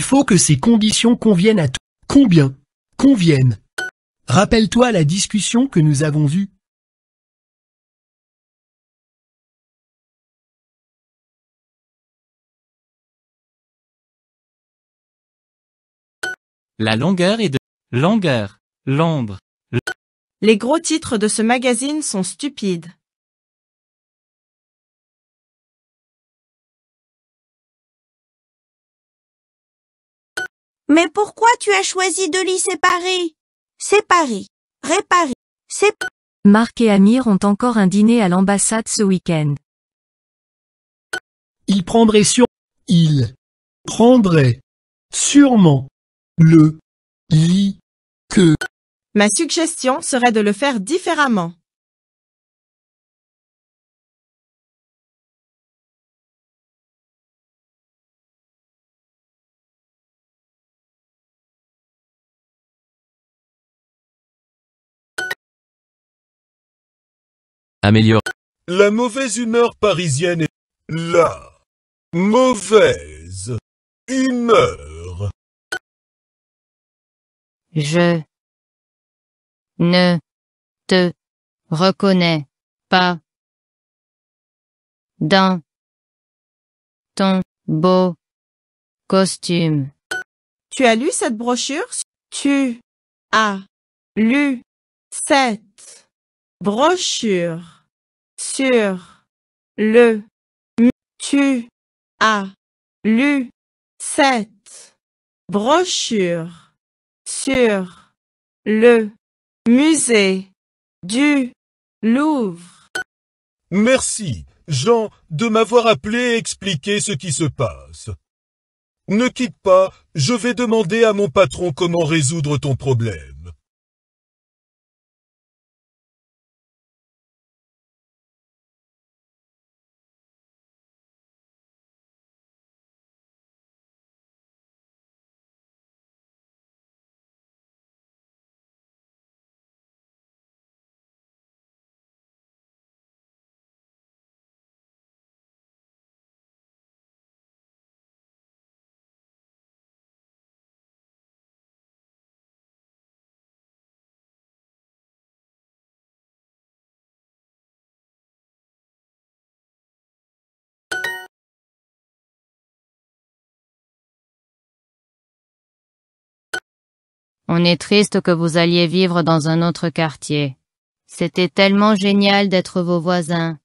Il faut que ces conditions conviennent à tout. Combien Conviennent. Rappelle-toi la discussion que nous avons eue. La longueur est de longueur, L'ombre. Les gros titres de ce magazine sont stupides. Mais pourquoi tu as choisi de lits séparer Séparer, Réparés. Marc et Amir ont encore un dîner à l'ambassade ce week-end. Il prendrait sur... Il prendraient sûrement le lit que... Ma suggestion serait de le faire différemment. La mauvaise humeur parisienne est la mauvaise humeur. Je ne te reconnais pas dans ton beau costume. Tu as lu cette brochure Tu as lu cette brochure sur le tu as lu cette brochure sur le musée du Louvre. Merci, Jean, de m'avoir appelé et expliqué ce qui se passe. Ne quitte pas, je vais demander à mon patron comment résoudre ton problème. On est triste que vous alliez vivre dans un autre quartier. C'était tellement génial d'être vos voisins.